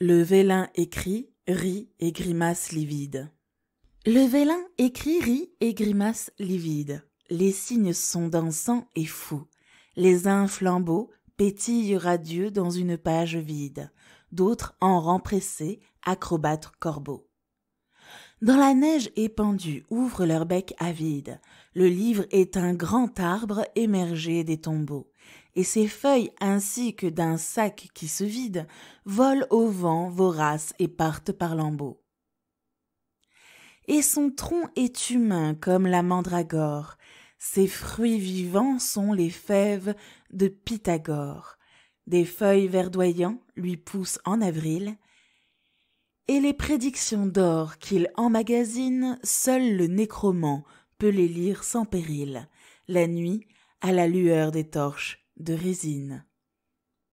Le vélin écrit, rit et grimace livide. Le vélin écrit, rit et grimace livide. Les signes sont dansants et fous. Les uns flambeaux pétillent radieux dans une page vide. D'autres en rang acrobates corbeaux. Dans la neige épandue ouvrent leur bec avide. Le livre est un grand arbre émergé des tombeaux. Et ses feuilles, ainsi que d'un sac qui se vide, volent au vent vorace et partent par lambeaux. Et son tronc est humain comme la mandragore. Ses fruits vivants sont les fèves de Pythagore. Des feuilles verdoyants lui poussent en avril, et les prédictions d'or qu'il emmagasine, seul le nécromant peut les lire sans péril, la nuit, à la lueur des torches de résine.